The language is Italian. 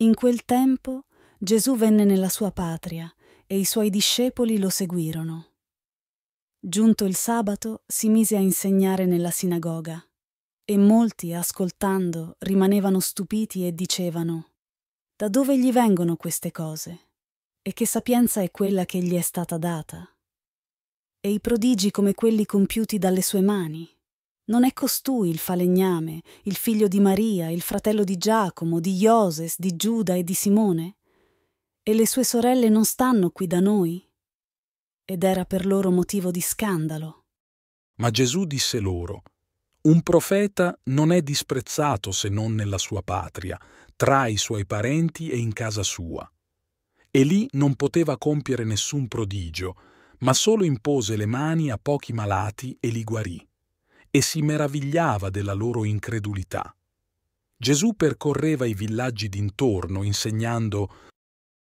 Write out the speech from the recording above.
In quel tempo Gesù venne nella sua patria e i suoi discepoli lo seguirono. Giunto il sabato si mise a insegnare nella sinagoga e molti, ascoltando, rimanevano stupiti e dicevano Da dove gli vengono queste cose? E che sapienza è quella che gli è stata data? E i prodigi come quelli compiuti dalle sue mani? Non è costui il falegname, il figlio di Maria, il fratello di Giacomo, di Ioses, di Giuda e di Simone? E le sue sorelle non stanno qui da noi? Ed era per loro motivo di scandalo. Ma Gesù disse loro, un profeta non è disprezzato se non nella sua patria, tra i suoi parenti e in casa sua. E lì non poteva compiere nessun prodigio, ma solo impose le mani a pochi malati e li guarì e si meravigliava della loro incredulità. Gesù percorreva i villaggi d'intorno insegnando